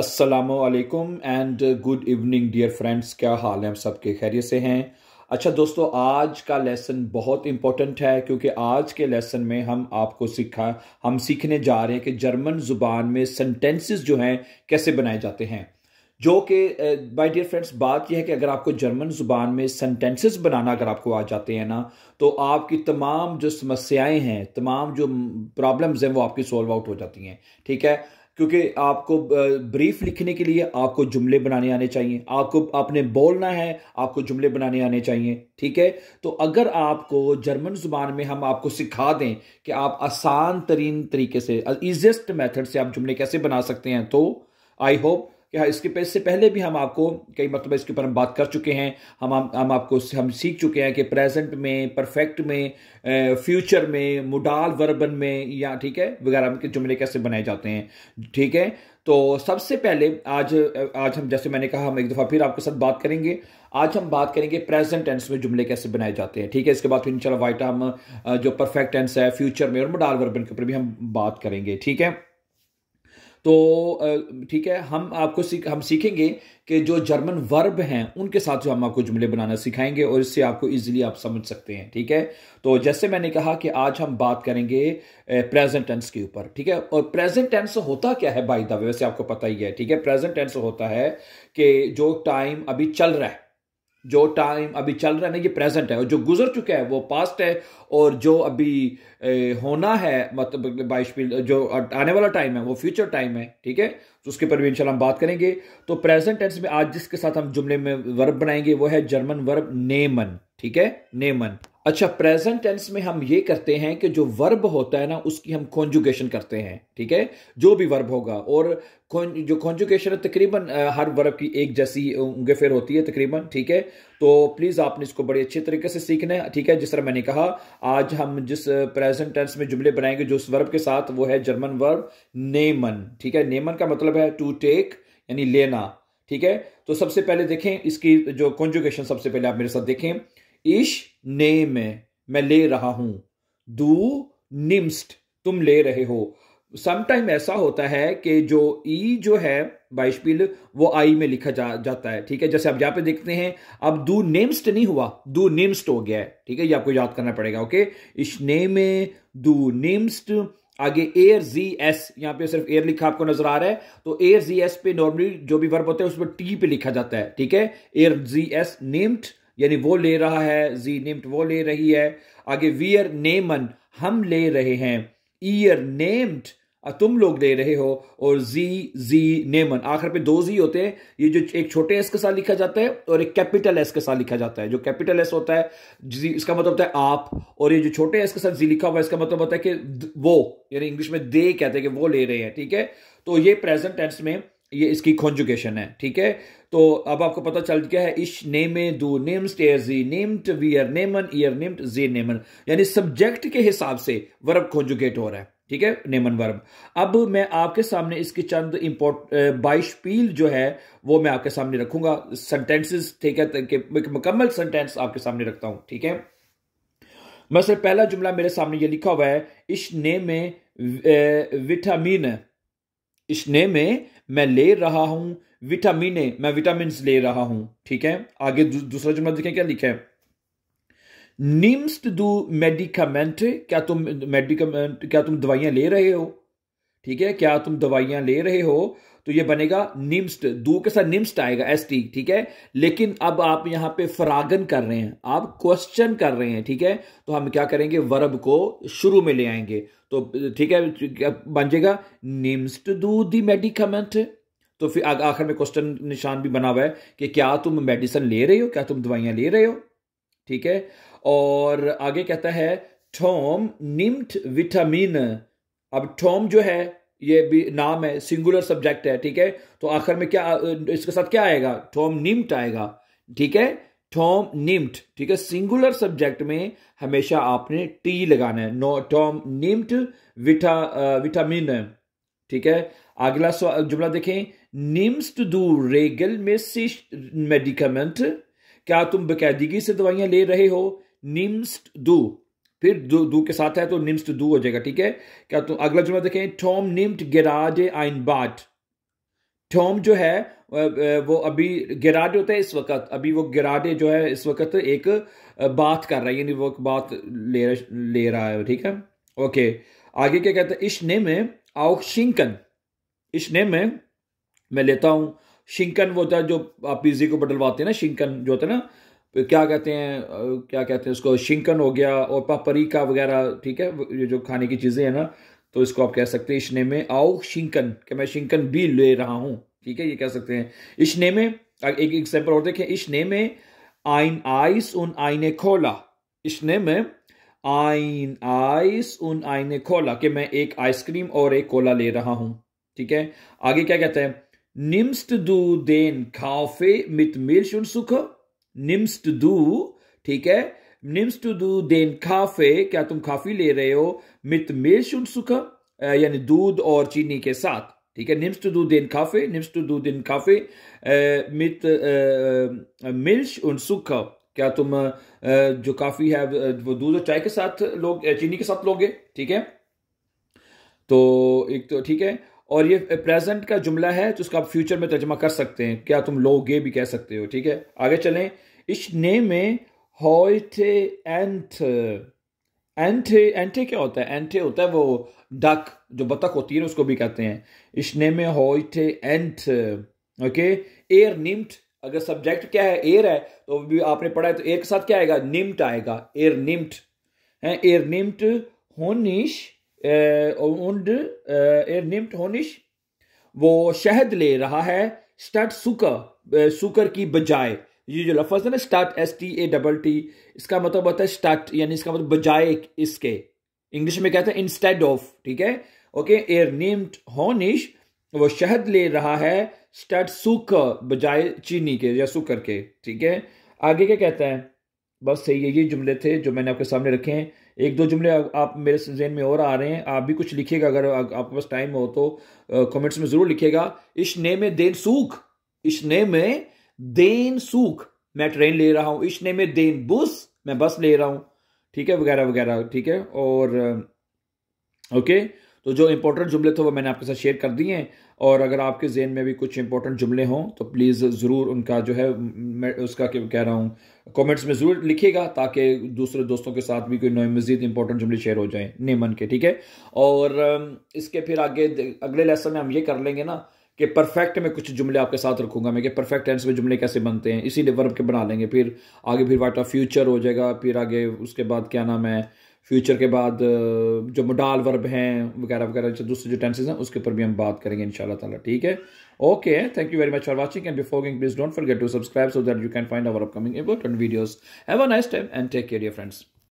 असलकुम and good evening dear friends क्या हाल है हम सब के खैरियत से हैं अच्छा दोस्तों आज का लेसन बहुत इम्पोर्टेंट है क्योंकि आज के लेसन में हम आपको सीखा हम सीखने जा रहे हैं कि जर्मन ज़ुबान में सेंटेंसेस जो हैं कैसे बनाए जाते हैं जो कि बाय डियर फ्रेंड्स बात यह है कि अगर आपको जर्मन ज़ुबान में सेंटेंसेस बनाना अगर आपको आ जाते हैं ना तो आपकी तमाम जो समस्याएं हैं तमाम जो प्रॉब्लम्स हैं वो आपकी सॉल्व आउट हो जाती हैं ठीक है क्योंकि आपको ब्रीफ लिखने के लिए आपको जुमले बनाने आने चाहिए आपको आपने बोलना है आपको जुमले बनाने आने चाहिए ठीक है तो अगर आपको जर्मन ज़ुबान में हम आपको सिखा दें कि आप आसान तरीन तरीके से ईजिएस्ट मेथड से आप जुमले कैसे बना सकते हैं तो आई होप कि इसके इससे पहले भी हम आपको कई मतलब इसके ऊपर हम बात कर चुके हैं हम हम आपको हम सीख चुके हैं कि प्रेजेंट में परफेक्ट में फ्यूचर में मुडाल वर्बन में या ठीक है वगैरह के जुमले कैसे बनाए जाते हैं ठीक है तो सबसे पहले आज आज हम जैसे मैंने कहा हम एक दफ़ा फिर आपके साथ बात करेंगे आज हम बात करेंगे प्रेजेंट टेंस में जुमले कैसे बनाए जाते हैं ठीक है इसके बाद फिर इंशाल्लाह वाइट हम जो परफेक्ट टेंस है फ्यूचर में और मुडाल वर्बन के ऊपर भी हम बात करेंगे ठीक है तो ठीक है हम आपको सीख हम सीखेंगे कि जो जर्मन वर्ब हैं उनके साथ जो हम आपको जुमले बनाना सिखाएंगे और इससे आपको इजीली आप समझ सकते हैं ठीक है तो जैसे मैंने कहा कि आज हम बात करेंगे प्रेजेंट टेंस के ऊपर ठीक है और प्रेजेंट टेंस होता क्या है बाई द वैसे आपको पता ही है ठीक है प्रेजेंट टेंस होता है कि जो टाइम अभी चल रहा है जो टाइम अभी चल रहा है ना ये प्रेजेंट है और जो गुजर चुका है वो पास्ट है और जो अभी ए, होना है मतलब बाइशपील जो आने वाला टाइम है वो फ्यूचर टाइम है ठीक है तो उसके पर भी इंशाल्लाह हम बात करेंगे तो प्रेजेंट टेंस में आज जिसके साथ हम जुमले में वर्ब बनाएंगे वो है जर्मन वर्ब नेमन ठीक है नेमन अच्छा प्रेजेंट टेंस में हम ये करते हैं कि जो वर्ब होता है ना उसकी हम कॉन्जुगेशन करते हैं ठीक है जो भी वर्ब होगा और जो कॉन्जुगेशन है तकरीबन हर वर्ब की एक जैसी उंगेफेर होती है तकरीबन ठीक है तो प्लीज़ आपने इसको बड़े अच्छे तरीके से सीखना है ठीक है जिस तरह मैंने कहा आज हम जिस प्रेजेंट टेंस में जुमले बनाएंगे जो उस वर्ब के साथ वो है जर्मन वर्ब नेमन ठीक है नेमन का मतलब है टू टेक यानी लेना ठीक है तो सबसे पहले देखें इसकी जो कॉन्जुगेशन सबसे पहले आप मेरे साथ देखें इश ने में मैं ले रहा हूं दू निम्स्ट तुम ले रहे हो समटाइम ऐसा होता है कि जो ई जो है बाइशपिल वो आई में लिखा जा जाता है ठीक है जैसे आप यहां पे देखते हैं अब दू नेम्स्ट नहीं हुआ दू निम्स्ट हो गया है ठीक है ये आपको याद करना पड़ेगा ओके ने में दू निम्स्ट आगे एयर जी एस यहां पे सिर्फ एयर लिखा आपको नजर आ रहा है तो एयर जी एस पे नॉर्मली जो भी वर्ब होता है पर टी पे लिखा जाता है ठीक है एयर जी एस नेम्ड यानी वो ले रहा है जी निम्ट वो ले रही है आगे वी आर नेमन हम ले रहे हैं ईयर e नेम्ड तुम लोग ले रहे हो और जी जी नेमन आखिर पे दो जी होते हैं ये जो एक छोटे एस के साथ लिखा जाता है और एक कैपिटल एस के साथ लिखा जाता है जो कैपिटल एस होता है जी इसका मतलब होता है आप और ये जो छोटे एस के साथ जी लिखा हुआ है इसका मतलब होता है कि वो यानी इंग्लिश में दे कहते हैं कि वो ले रहे हैं ठीक है तो ये प्रेजेंट टेंस में ये इसकी कॉन्जुकेशन है ठीक है तो अब आपको पता चल गया है इश नेमे दू नेम स्टेजी नेम्ड वीयर नेमन ईयर नेम्ड जी नेमन यानी सब्जेक्ट के हिसाब से वर्ब कॉन्जुकेट हो रहा है ठीक है नेमन वर्ब अब मैं आपके सामने इसकी चंद इम्पोर्ट बाइशपील जो है वो मैं आपके सामने रखूंगा सेंटेंसेस ठीक है तो एक मुकम्मल सेंटेंस आपके सामने रखता हूं ठीक है मैं सर पहला जुमला मेरे सामने ये लिखा हुआ है इश नेम विटामिन इश नेम में मैं ले रहा हूं विटामिन मैं विटामिन ले रहा हूं ठीक है आगे दूसरा जुमला देखें क्या लिखा है निम्स्ट दू मेडिकामेंट क्या तुम मेडिकामेंट क्या तुम दवाइयां ले रहे हो ठीक है क्या तुम दवाइयां ले रहे हो तो ये बनेगा निम्स्ट दू के साथ निम्स्ट आएगा एस टी ठीक है लेकिन अब आप यहां पे फरागन कर रहे हैं आप क्वेश्चन कर रहे हैं ठीक है तो हम क्या करेंगे वर्ब को शुरू में ले आएंगे तो ठीक है बन जाएगा नेम्स टू डू दी मेडिकमेंट तो फिर आखिर में क्वेश्चन निशान भी बना हुआ है कि क्या तुम मेडिसिन ले रहे हो क्या तुम दवाइयां ले रहे हो ठीक है और आगे कहता है ठोम निम्ट विटामिन अब ठोम जो है ये भी नाम है सिंगुलर सब्जेक्ट है ठीक है तो आखिर में क्या इसके साथ क्या आएगा ठोम निम्ट आएगा ठीक है टॉम निम्ट ठीक है सिंगुलर सब्जेक्ट में हमेशा आपने टी लगाना है नो टॉम निम्ट विटा विटामिन ठीक है अगला जुमला देखें निम्स टू दू रेगल में सिश मेडिकामेंट क्या तुम बकैदगी से दवाइयां ले रहे हो निम्स दू फिर दू, दू के साथ है तो निम्स दू हो जाएगा ठीक है क्या तुम अगला जुमला देखें टॉम निम्ट गिराज आइन बाट टॉम जो है वो अभी गिराडे होता है इस वक्त अभी वो गिराडे जो है इस वक्त एक बात कर रहा है यानी वो बात ले ले रहा है ठीक है ओके आगे क्या कहते हैं इश्ने में आओ शिंकन इश्ने में मैं लेता हूँ शिंकन वो होता है जो आप पीजी को बदलवाते हैं ना शिंकन जो होता है ना क्या कहते हैं क्या कहते हैं उसको शिंकन हो गया और पापरी का वगैरह ठीक है ये जो खाने की चीज़ें हैं ना तो इसको आप कह सकते हैं इश्ने में आओ शिंकन क्या मैं शिंकन भी ले रहा हूँ ठीक है ये कह सकते हैं इशने में एक एग्जाम्पल और देखें इशने में आइन आइस उन आईने खोला इशने में आइन आइस उन आईने खोला कि मैं एक आइसक्रीम और एक कोला ले रहा हूं ठीक है आगे क्या कहते हैं निम्स्ट दू देन खाफे मित मिर्श उन सुख निम्स्ट दू ठीक है निम्स्ट दू देन खाफे क्या तुम काफी ले रहे हो मित मिर्श उन सुख यानी दूध और चीनी के साथ ठीक है निम्स टू तो den दिन काफे निम्स टू तो Kaffee दिन काफे äh, Milch und सुखा क्या तुम जो काफ़ी है वो दूध और चाय के साथ लोग चीनी के साथ लोगे ठीक है तो एक तो ठीक है और ये प्रेजेंट का जुमला है तो उसका आप फ्यूचर में तर्जमा कर सकते हैं क्या तुम लोगे भी कह सकते हो ठीक है आगे चलें इस ने में हॉइट एंथ एंथे एंथे क्या होता है एंथे होता है वो डक जो बतख होती है ना उसको भी कहते हैं इसने में होइथे एंथ ओके एयर निम्ट अगर सब्जेक्ट क्या है एयर है तो भी आपने पढ़ा है तो एयर के साथ क्या आएगा निम्ट आएगा एयर निम्ट है एयर निम्ट होनिश उंड एयर निम्ट होनिश वो शहद ले रहा है स्टट सुकर सुकर की बजाय ये जो लफज है ना start S T A double T इसका मतलब होता है स्टार्ट यानी इसका मतलब बजाय इसके इंग्लिश में कहते हैं इंस्टेड ऑफ ठीक है ओके एयर नेम्ड होनिश वो शहद ले रहा है स्टार्ट सुख बजाय चीनी के या सुकर के ठीक है आगे क्या कहता है बस सही है ये जुमले थे जो मैंने आपके सामने रखे हैं एक दो जुमले आप मेरे जहन में और आ रहे हैं आप भी कुछ लिखिएगा अगर आपके पास टाइम हो तो कमेंट्स में ज़रूर लिखिएगा इस ने में देन सुख इस ने में देन सुख मैं ट्रेन ले रहा हूं इस ने में देन बुस मैं बस ले रहा हूँ ठीक है वगैरह वगैरह ठीक है और ओके तो जो इंपॉर्टेंट जुमले थे वो मैंने आपके साथ शेयर कर दिए हैं और अगर आपके जेन में भी कुछ इंपॉर्टेंट जुमले हों तो प्लीज़ ज़रूर उनका जो है मैं उसका कह रहा हूँ कमेंट्स में ज़रूर लिखिएगा ताकि दूसरे दोस्तों के साथ भी कोई नए मज़ीद इंपॉर्टेंट जुमले शेयर हो जाएं नेमन के ठीक है और इसके फिर आगे अगले लेसन में हम ये कर लेंगे ना कि परफेक्ट में कुछ जुमले आपके साथ रखूंगा मैं कि परफेक्ट टेंस में जुमले कैसे बनते हैं इसीलिए वर्ब के बना लेंगे फिर आगे फिर वाटा फ्यूचर हो जाएगा फिर आगे उसके बाद क्या नाम है फ्यूचर के बाद जो मोडाल वर्ब हैं वगैरह वगैरह दूसरे जो टेंसेज हैं उसके ऊपर भी हम बात करेंगे इन ताला ठीक है okay thank you very much for watching and before going please don't forget to subscribe so that you can find our upcoming important videos have a nice time and take care dear friends